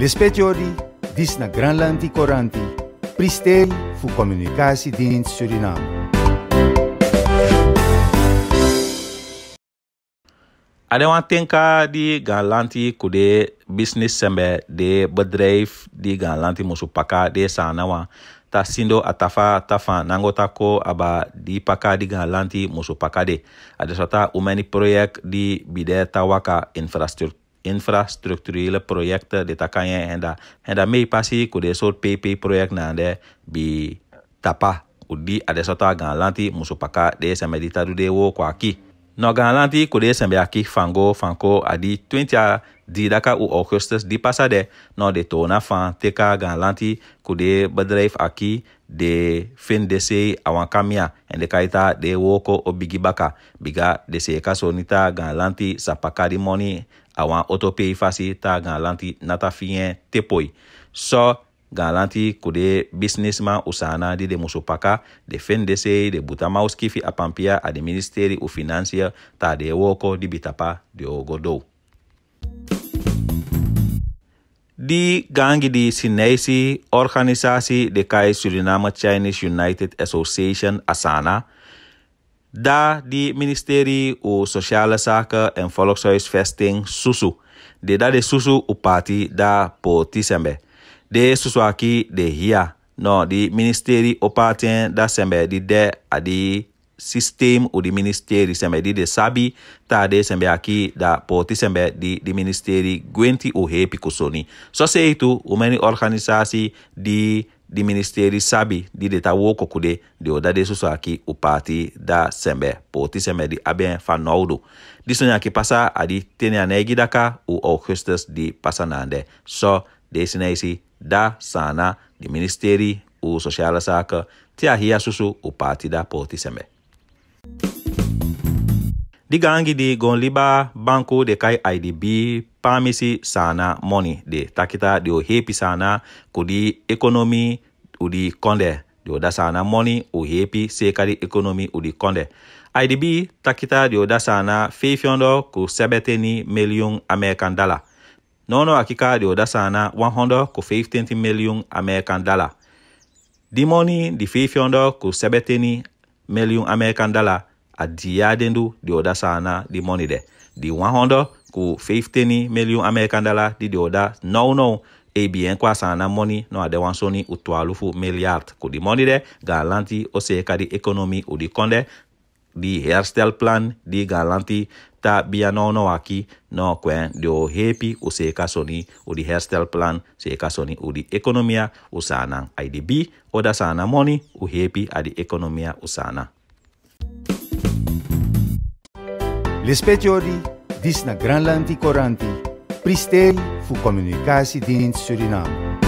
Lespetiori, dis na Granlandi Coranti, pristei fu komunikasi din Suriname. Ada wan tenka di granlanti kude bisnis sembe de bedrijf di granlanti musu paka de sanawa ta sindo atafa tafa nango ko aba di paka di galanti musu paka de ada sota umeni proyek di bide tawaka infrastruktur infrastructurele projecte de takanye enda en mei en ku de sort PP project na de bi tapa udi ade sota lanti musu paka de sembe di de wo kwa no ganlanti ku de sembe aki fango fanko adi 20 a di daka u augustus di pasa de no de tona fan teka galanti ku de bedrijf aki de fin de se awan kamia en de kaita de woko obigibaka, biga de se kasonita ganlanti sapaka di moni awan otopei fasi ta gan lanti nata fiɲɛ tɛ poyi sɔ gan lanti kode businessman usana di de musopaka de fndc de butamaus kifi apampia ade ministeri ou finansia ta de woko di bitapa de ogodow di gangi di sinaisi organisasi de kai suriname chinese united association asana da di ministerie o sosiale sake en volkshuisvesting susu de da de susu u parti da po tisembe de susu aki de hia no di ministeri o da sembe di de di sistem o di ministeri sembe di de sabi ta de sembe aki da po tisembe di di ministeri gwenti o hepi kusoni so se itu o organisasi di di ministeri sabi di deta wo kokude de o dade soso aki o parti da sembe poti sembe di aben fa nowdo di sonya ki pasa adi tene anegi daka o augustus di pasa nande so desi na isi da sana di ministeri o sosiale sake ti ahia soso o parti da poti sembe Di gangi di gon liba banko de kai IDB pamisi sana money de takita de o hepi sana kodi ekonomi udi konde de o da sana money o hepi sekari ekonomi udi konde. IDB takita de o da sana feifiondo ku sebeteni million American dollar. Nono akika de o da sana 100 ku 15 million American dollar. Di money di feifiondo ku sebeteni million American dollar adiya den do di o da sana di money de di one hundred ku 15 million american dollar di di o da no no ebien kɔ asana mɔni na ade wan so ni utu alufu milliard ko di mɔni dɛ galanti o ka di economy o di kɔn dɛ di hairstyle plan di galanti ta bia na ɔnɔ waki na ɔkɔɛ de o hepi o se ka so ni o di hairstyle plan se ka so ni o di economia o sana ayi de bi o da sana mɔni o hepi a di economia o sana. Respeitori dis na Granland Coranti, pristei fu communicatie din Suriname.